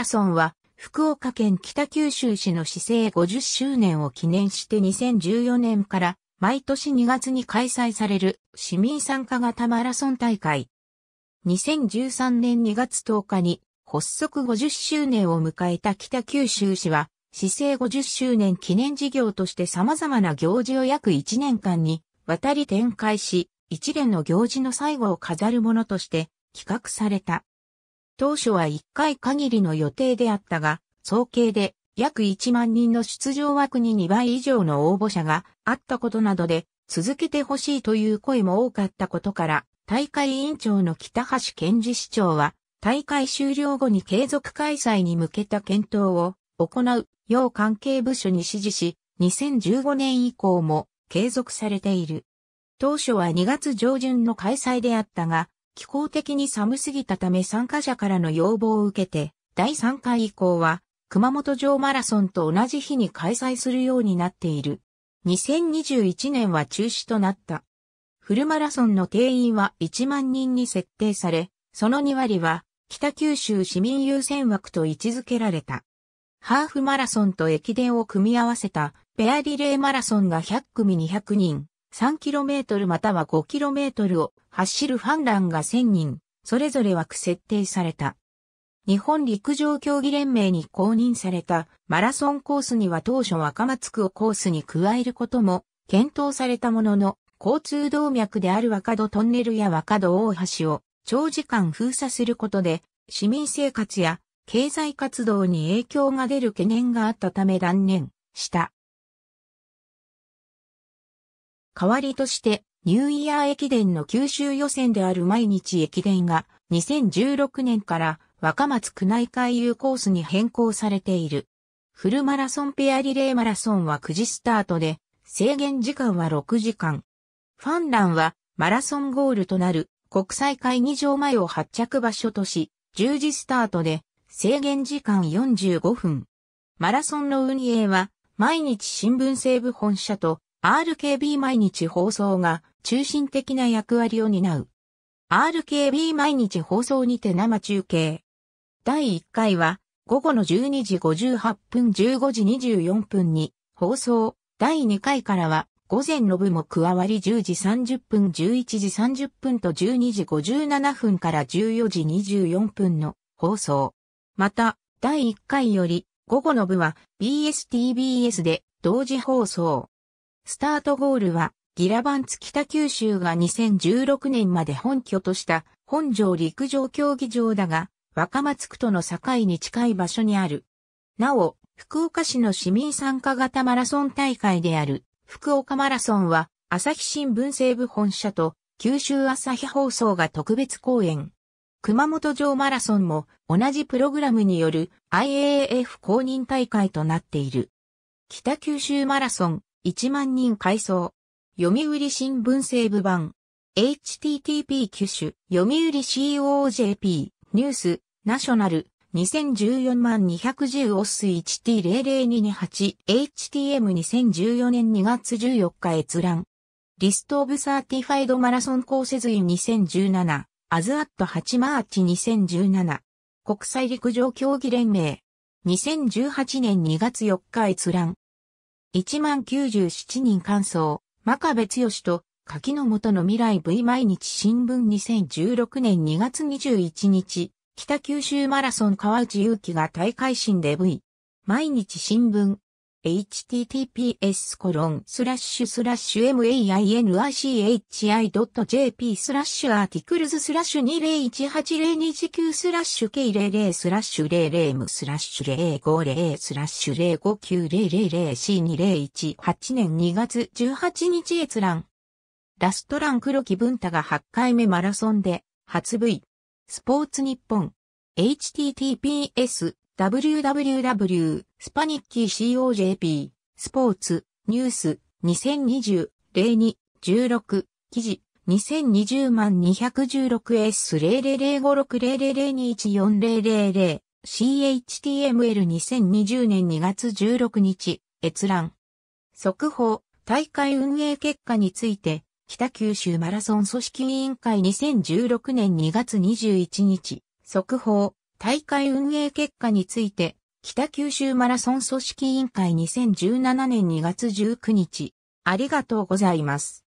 ラソンは、福岡県北九州市の市政50周年を記念して2014年から毎年2月に開催される市民参加型マラソン大会。2013年2月10日に発足50周年を迎えた北九州市は、市政50周年記念事業として様々な行事を約1年間に渡り展開し、一連の行事の最後を飾るものとして企画された。当初は1回限りの予定であったが、総計で約1万人の出場枠に2倍以上の応募者があったことなどで、続けてほしいという声も多かったことから、大会委員長の北橋健治市長は、大会終了後に継続開催に向けた検討を行うよう関係部署に指示し、2015年以降も継続されている。当初は2月上旬の開催であったが、気候的に寒すぎたため参加者からの要望を受けて、第3回以降は、熊本城マラソンと同じ日に開催するようになっている。2021年は中止となった。フルマラソンの定員は1万人に設定され、その2割は北九州市民優先枠と位置づけられた。ハーフマラソンと駅伝を組み合わせたペアリレーマラソンが100組200人、3km または 5km を走るファンランが1000人、それぞれ枠設定された。日本陸上競技連盟に公認されたマラソンコースには当初若松区をコースに加えることも検討されたものの、交通動脈である若戸トンネルや若戸大橋を長時間封鎖することで、市民生活や経済活動に影響が出る懸念があったため断念した。代わりとして、ニューイヤー駅伝の九州予選である毎日駅伝が2016年から若松区内海遊コースに変更されている。フルマラソンペアリレーマラソンは9時スタートで、制限時間は6時間。ファンランはマラソンゴールとなる国際会議場前を発着場所とし、10時スタートで制限時間45分。マラソンの運営は毎日新聞西部本社と RKB 毎日放送が中心的な役割を担う。RKB 毎日放送にて生中継。第1回は午後の12時58分15時24分に放送。第2回からは午前の部も加わり10時30分11時30分と12時57分から14時24分の放送。また、第1回より午後の部は BSTBS で同時放送。スタートゴールは、ギラバンツ北九州が2016年まで本拠とした本城陸上競技場だが、若松区との境に近い場所にある。なお、福岡市の市民参加型マラソン大会である、福岡マラソンは、朝日新聞西部本社と、九州朝日放送が特別公演。熊本城マラソンも同じプログラムによる IAAF 公認大会となっている。北九州マラソン1万人改装。読売新聞西部版。http 九州読売 COJP、ニュース、ナショナル、2014万210オス 1T00228、HTM2014 年2月14日閲覧。リストオブサーティファイドマラソンコースズイ2017、アズアット8マーチ2017。国際陸上競技連盟。2018年2月4日閲覧。1097人感想、真壁剛と、柿の元の未来 V 毎日新聞2016年2月21日、北九州マラソン川内優輝が大会新で V。毎日新聞、https コロンスラッシュスラッシュ mainichi.jp スラッシュアーティクルズスラッシュ2018029スラッシュ k00 スラッシュ00ムスラッシュ050スラッシュ059000 C2018 年2月18日閲覧ラストラン黒木文太が8回目マラソンで初 V スポーツ日本 https www スパニッキー COJP スポーツニュース2020 02 16記事2020万 216S00056000214000 CHTML2020 年2月16日閲覧速報大会運営結果について北九州マラソン組織委員会2016年2月21日速報大会運営結果について、北九州マラソン組織委員会2017年2月19日、ありがとうございます。